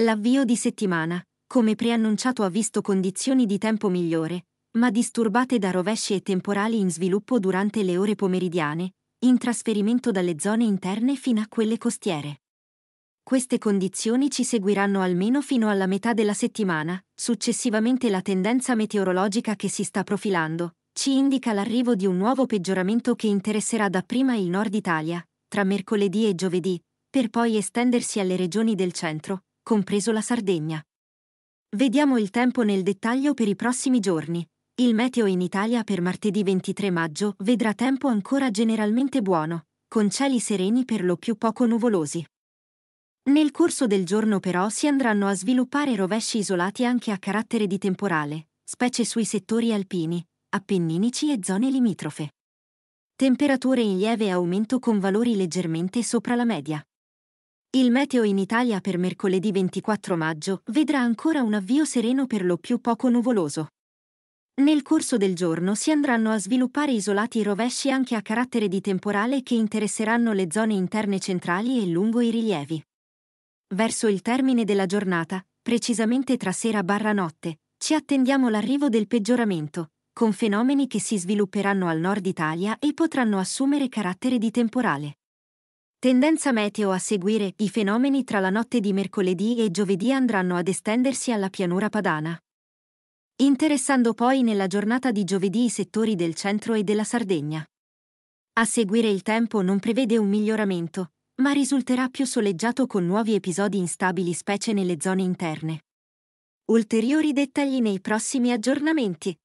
L'avvio di settimana, come preannunciato ha visto condizioni di tempo migliore, ma disturbate da rovesci e temporali in sviluppo durante le ore pomeridiane, in trasferimento dalle zone interne fino a quelle costiere. Queste condizioni ci seguiranno almeno fino alla metà della settimana, successivamente la tendenza meteorologica che si sta profilando, ci indica l'arrivo di un nuovo peggioramento che interesserà dapprima il nord Italia, tra mercoledì e giovedì, per poi estendersi alle regioni del centro, compreso la Sardegna. Vediamo il tempo nel dettaglio per i prossimi giorni. Il meteo in Italia per martedì 23 maggio vedrà tempo ancora generalmente buono, con cieli sereni per lo più poco nuvolosi. Nel corso del giorno però si andranno a sviluppare rovesci isolati anche a carattere di temporale, specie sui settori alpini, appenninici e zone limitrofe. Temperature in lieve aumento con valori leggermente sopra la media. Il meteo in Italia per mercoledì 24 maggio vedrà ancora un avvio sereno per lo più poco nuvoloso. Nel corso del giorno si andranno a sviluppare isolati rovesci anche a carattere di temporale che interesseranno le zone interne centrali e lungo i rilievi. Verso il termine della giornata, precisamente tra sera barra notte, ci attendiamo l'arrivo del peggioramento, con fenomeni che si svilupperanno al nord Italia e potranno assumere carattere di temporale. Tendenza meteo a seguire, i fenomeni tra la notte di mercoledì e giovedì andranno ad estendersi alla pianura padana. Interessando poi nella giornata di giovedì i settori del centro e della Sardegna. A seguire il tempo non prevede un miglioramento, ma risulterà più soleggiato con nuovi episodi instabili specie nelle zone interne. Ulteriori dettagli nei prossimi aggiornamenti.